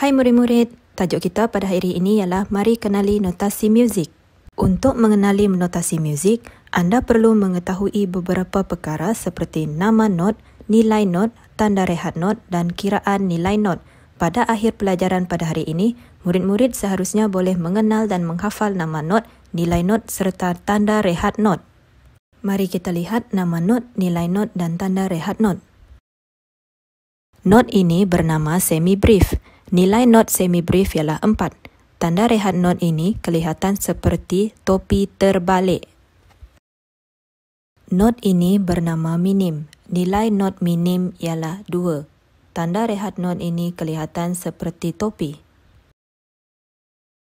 Hai murid-murid, tajuk kita pada hari ini ialah Mari Kenali Notasi Muzik. Untuk mengenali notasi muzik, anda perlu mengetahui beberapa perkara seperti nama not, nilai not, tanda rehat not dan kiraan nilai not. Pada akhir pelajaran pada hari ini, murid-murid seharusnya boleh mengenal dan menghafal nama not, nilai not serta tanda rehat not. Mari kita lihat nama not, nilai not dan tanda rehat not. Not ini bernama semi-brief. Nilai not semi brief ialah 4. Tanda rehat not ini kelihatan seperti topi terbalik. Not ini bernama minim. Nilai not minim ialah 2. Tanda rehat not ini kelihatan seperti topi.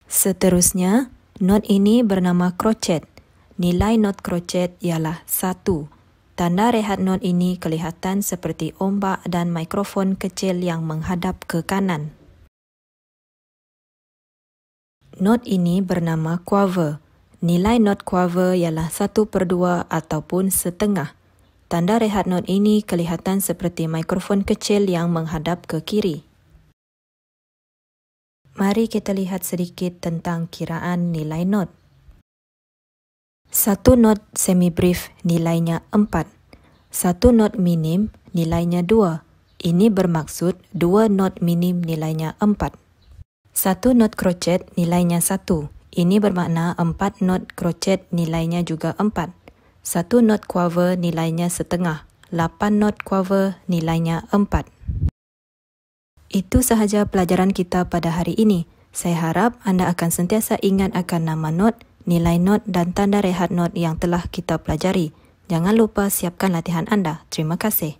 Seterusnya, not ini bernama crochet. Nilai not crochet ialah 1. Tanda rehat not ini kelihatan seperti ombak dan mikrofon kecil yang menghadap ke kanan. Not ini bernama quava. Nilai not quava ialah 1 per 2 ataupun setengah. Tanda rehat not ini kelihatan seperti mikrofon kecil yang menghadap ke kiri. Mari kita lihat sedikit tentang kiraan nilai not. Satu not semi nilainya 4. Satu not minim nilainya 2. Ini bermaksud dua not minim nilainya 4. Satu not crochet nilainya satu. Ini bermakna empat not crochet nilainya juga empat. Satu not quaver nilainya setengah. Lapan not quaver nilainya empat. Itu sahaja pelajaran kita pada hari ini. Saya harap anda akan sentiasa ingat akan nama not, nilai not dan tanda rehat not yang telah kita pelajari. Jangan lupa siapkan latihan anda. Terima kasih.